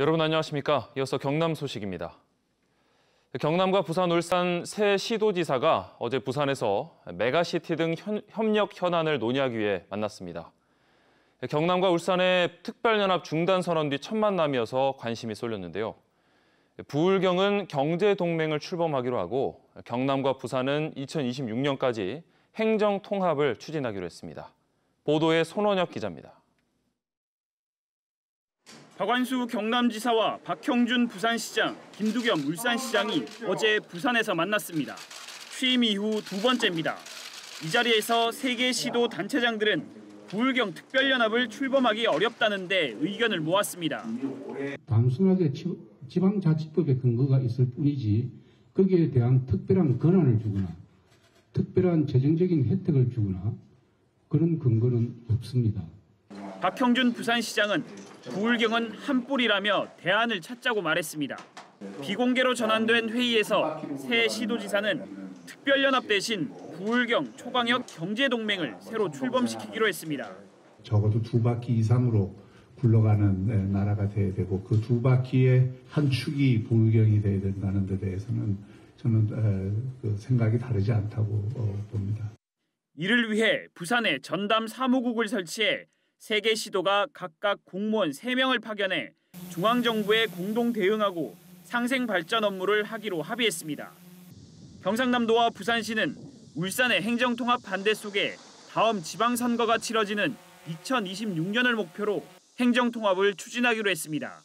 여러분 안녕하십니까? 이어서 경남 소식입니다. 경남과 부산, 울산 새 시도지사가 어제 부산에서 메가시티 등 현, 협력 현안을 논의하기 위해 만났습니다. 경남과 울산의 특별연합 중단 선언 뒤 첫 만남이어서 관심이 쏠렸는데요. 부울경은 경제동맹을 출범하기로 하고 경남과 부산은 2026년까지 행정통합을 추진하기로 했습니다. 보도에 손원혁 기자입니다. 박완수 경남지사와 박형준 부산시장, 김두겸 울산시장이 어제 부산에서 만났습니다. 취임 이후 두 번째입니다. 이 자리에서 세계 시도 단체장들은 부울경 특별연합을 출범하기 어렵다는데 의견을 모았습니다. 단순하게 지방자치법의 근거가 있을 뿐이지 거기에 대한 특별한 권한을 주거나 특별한 재정적인 혜택을 주거나 그런 근거는 없습니다. 박형준 부산시장은 구울경은한 뿔이라며 대안을 찾자고 말했습니다. 비공개로 전환된 회의에서 새 시도지사는 특별연합 대신 구울경초강역 경제동맹을 새로 출범시키기로 했습니다. 적어도 두 바퀴 이상으로 굴러가는 네, 나라가 돼야 되고 그 두 바퀴의 한 축이 구울경이 돼야 된다는 데 대해서는 저는 그 생각이 다르지 않다고 어, 봅니다. 이를 위해 부산에 전담 사무국을 설치해 세개 시도가 각각 공무원 3명을 파견해 중앙정부에 공동 대응하고 상생 발전 업무를 하기로 합의했습니다. 경상남도와 부산시는 울산의 행정통합 반대 속에 다음 지방선거가 치러지는 2026년을 목표로 행정통합을 추진하기로 했습니다.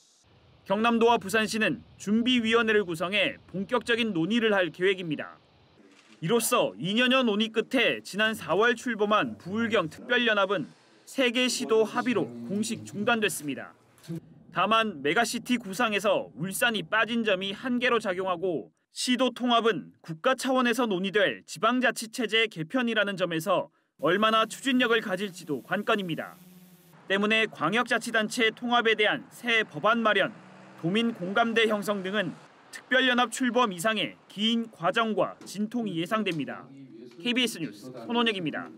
경남도와 부산시는 준비위원회를 구성해 본격적인 논의를 할 계획입니다. 이로써 2년여 논의 끝에 지난 4월 출범한 부울경 특별연합은 세계 시도 합의로 공식 중단됐습니다. 다만 메가시티 구상에서 울산이 빠진 점이 한계로 작용하고 시도 통합은 국가 차원에서 논의될 지방자치체제 개편이라는 점에서 얼마나 추진력을 가질지도 관건입니다. 때문에 광역자치단체 통합에 대한 새 법안 마련, 도민 공감대 형성 등은 특별연합 출범 이상의 긴 과정과 진통이 예상됩니다. KBS 뉴스 손원혁입니다.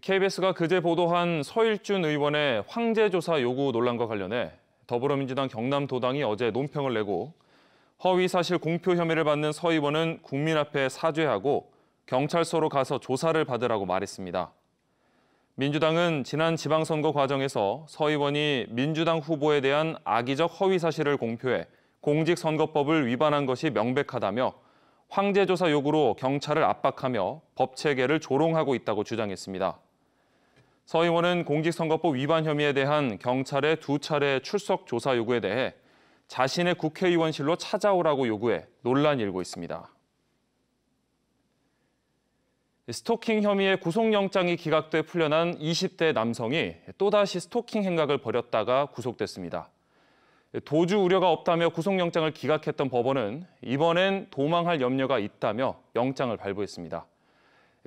KBS가 그제 보도한 서일준 의원의 황제조사 요구 논란과 관련해 더불어민주당 경남도당이 어제 논평을 내고 허위사실 공표 혐의를 받는 서 의원은 국민 앞에 사죄하고 경찰서로 가서 조사를 받으라고 말했습니다. 민주당은 지난 지방선거 과정에서 서 의원이 민주당 후보에 대한 악의적 허위사실을 공표해 공직선거법을 위반한 것이 명백하다며 황제조사 요구로 경찰을 압박하며 법체계를 조롱하고 있다고 주장했습니다. 서 의원은 공직선거법 위반 혐의에 대한 경찰의 두 차례 출석 조사 요구에 대해 자신의 국회의원실로 찾아오라고 요구해 논란이 일고 있습니다. 스토킹 혐의의 구속영장이 기각돼 풀려난 20대 남성이 또다시 스토킹 행각을 벌였다가 구속됐습니다. 도주 우려가 없다며 구속영장을 기각했던 법원은 이번엔 도망할 염려가 있다며 영장을 발부했습니다.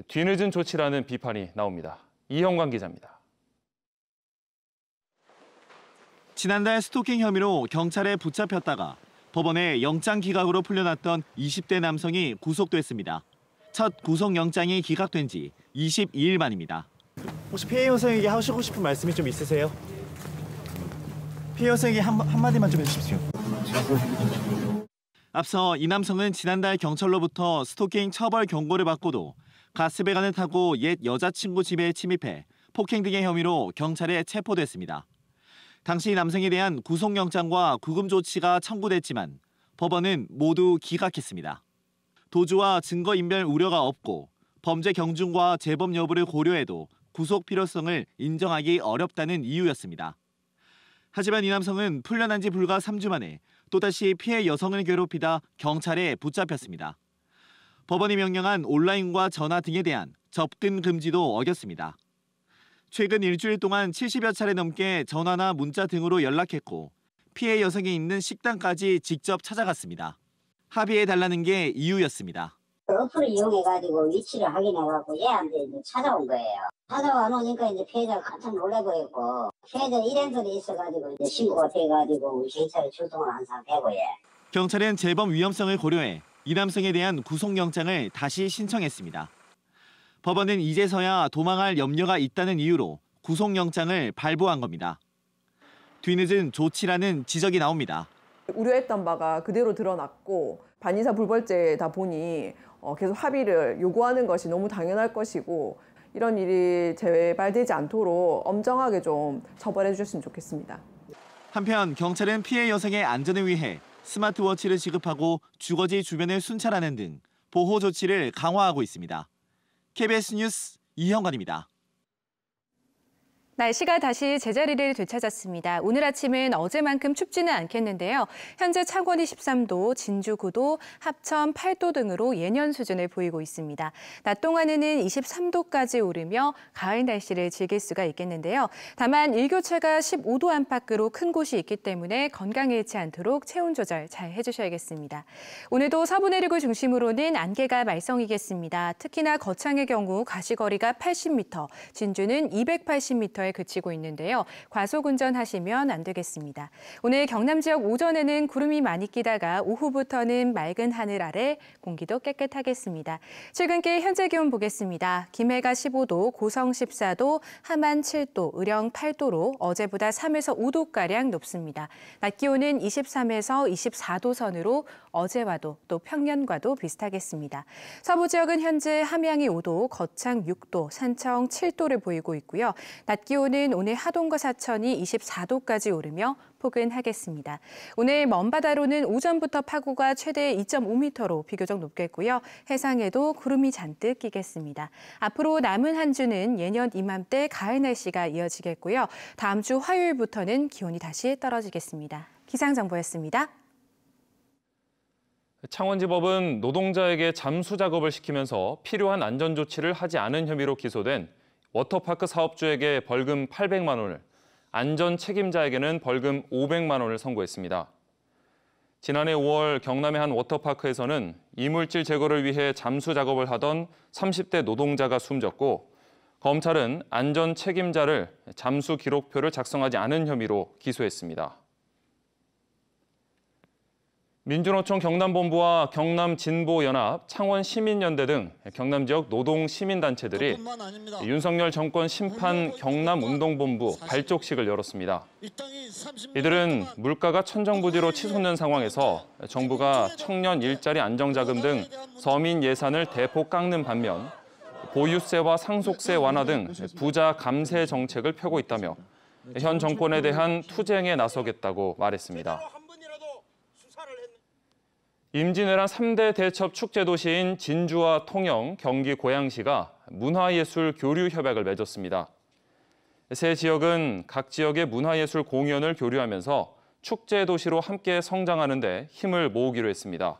뒤늦은 조치라는 비판이 나옵니다. 이형관 기자입니다. 지난달 스토킹 혐의로 경찰에 붙잡혔다가 법원에 영장 기각으로 풀려났던 20대 남성이 구속됐습니다. 첫 구속 영장이 기각된 지 22일 만입니다. 혹시 피해 여성에게 하시고 싶은 말씀이 좀 있으세요? 피해 여성에게 한, 한마디만 좀 해주십시오. 앞서 이 남성은 지난달 경찰로부터 스토킹 처벌 경고를 받고도 가스배관을 타고 옛 여자친구 집에 침입해 폭행 등의 혐의로 경찰에 체포됐습니다. 당시 남성에 대한 구속영장과 구금 조치가 청구됐지만 법원은 모두 기각했습니다. 도주와 증거인멸 우려가 없고 범죄 경중과 재범 여부를 고려해도 구속 필요성을 인정하기 어렵다는 이유였습니다. 하지만 이 남성은 풀려난 지 불과 3주 만에 또다시 피해 여성을 괴롭히다 경찰에 붙잡혔습니다. 법원이 명령한 온라인과 전화 등에 대한 접근 금지도 어겼습니다. 최근 일주일 동안 70여 차례 넘게 전화나 문자 등으로 연락했고 피해 여성이 있는 식당까지 직접 찾아갔습니다. 합의해 달라는 게 이유였습니다. 어플을 이용해가지고 위치를 확인해갖고 얘한테 이제 찾아온 거예요. 찾아와 오니까 이제 피해자가 깜짝 놀래버렸고 피해자 일행들이 있어가지고 이제 신고가 돼가지고 경찰에 출동을 한 상태고요. 예. 경찰은 재범 위험성을 고려해 이 남성에 대한 구속영장을 다시 신청했습니다. 법원은 이제서야 도망할 염려가 있다는 이유로 구속영장을 발부한 겁니다. 뒤늦은 조치라는 지적이 나옵니다. 우려했던 바가 그대로 드러났고 반인사 불벌죄다 보니 어, 계속 합의를 요구하는 것이 너무 당연할 것이고 이런 일이 재발되지 않도록 엄정하게 좀 처벌해 주셨으면 좋겠습니다. 한편 경찰은 피해 여성의 안전을 위해 스마트워치를 지급하고 주거지 주변을 순찰하는 등 보호 조치를 강화하고 있습니다. KBS 뉴스 이형관입니다. 날씨가 다시 제자리를 되찾았습니다. 오늘 아침은 어제만큼 춥지는 않겠는데요. 현재 창원이 13도, 진주 9도, 합천 8도 등으로 예년 수준을 보이고 있습니다. 낮 동안에는 23도까지 오르며 가을 날씨를 즐길 수가 있겠는데요. 다만 일교차가 15도 안팎으로 큰 곳이 있기 때문에 건강 잃지 않도록 체온 조절 잘 해주셔야겠습니다. 오늘도 서부 내륙을 중심으로는 안개가 말썽이겠습니다. 특히나 거창의 경우 가시거리가 80m, 진주는 280m 10km에 그치고 있는데요. 과속 운전하시면 안 되겠습니다. 오늘 경남 지역 오전에는 구름이 많이 끼다가 오후부터는 맑은 하늘 아래 공기도 깨끗하겠습니다. 최근께 현재 기온 보겠습니다. 김해가 15도, 고성 14도, 함안 7도, 의령 8도로 어제보다 3에서 5도가량 높습니다. 낮 기온은 23에서 24도 선으로 어제와도 또 평년과도 비슷하겠습니다. 서부 지역은 현재 함양이 5도, 거창 6도, 산청 7도를 보이고 있고요. 낮 기온은 오늘 하동과 사천이 24도까지 오르며 포근하겠습니다. 오늘 먼바다로는 오전부터 파고가 최대 2.5m로 비교적 높겠고요. 해상에도 구름이 잔뜩 끼겠습니다. 앞으로 남은 한 주는 예년 이맘때 가을 날씨가 이어지겠고요. 다음 주 화요일부터는 기온이 다시 떨어지겠습니다. 기상정보였습니다. 창원지법은 노동자에게 잠수 작업을 시키면서 필요한 안전 조치를 하지 않은 혐의로 기소된 워터파크 사업주에게 벌금 800만 원을, 안전 책임자에게는 벌금 500만 원을 선고했습니다. 지난해 5월 경남의 한 워터파크에서는 이물질 제거를 위해 잠수 작업을 하던 30대 노동자가 숨졌고 검찰은 안전 책임자를 잠수 기록표를 작성하지 않은 혐의로 기소했습니다. 민주노총 경남본부와 경남진보연합, 창원시민연대 등 경남 지역 노동시민단체들이 윤석열 정권 심판 경남운동본부 발족식을 열었습니다. 이들은 물가가 천정부지로 치솟는 상황에서 정부가 청년 일자리 안정자금 등 서민 예산을 대폭 깎는 반면 보유세와 상속세 완화 등 부자 감세 정책을 펴고 있다며 현 정권에 대한 투쟁에 나서겠다고 말했습니다. 임진왜란 3대 대첩 축제 도시인 진주와 통영, 경기 고양시가 문화예술 교류 협약을 맺었습니다. 세 지역은 각 지역의 문화예술 공연을 교류하면서 축제 도시로 함께 성장하는 데 힘을 모으기로 했습니다.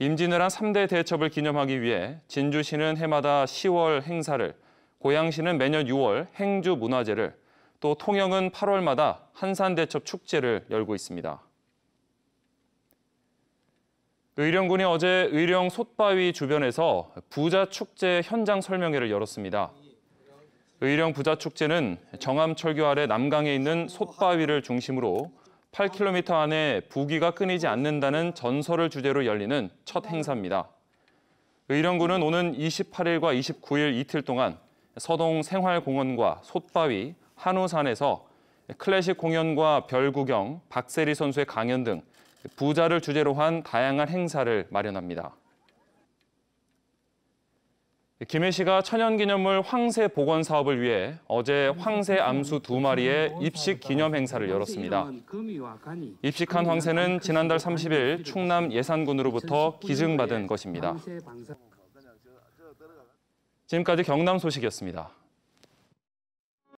임진왜란 3대 대첩을 기념하기 위해 진주시는 해마다 10월 행사를, 고양시는 매년 6월 행주 문화제를, 또 통영은 8월마다 한산대첩 축제를 열고 있습니다. 의령군이 어제 의령 솥바위 주변에서 부자축제 현장 설명회를 열었습니다. 의령 부자축제는 정암철교 아래 남강에 있는 솥바위를 중심으로 8km 안에 부기가 끊이지 않는다는 전설을 주제로 열리는 첫 행사입니다. 의령군은 오는 28일과 29일 이틀 동안 서동 생활공원과 솥바위, 한우산에서 클래식 공연과 별구경, 박세리 선수의 강연 등 부자를 주제로 한 다양한 행사를 마련합니다. 김해시가 천연기념물 황새 복원 사업을 위해 어제 황새 암수 두 마리의 입식 기념 행사를 열었습니다. 입식한 황새는 지난달 30일 충남 예산군으로부터 기증받은 것입니다. 지금까지 경남 소식이었습니다.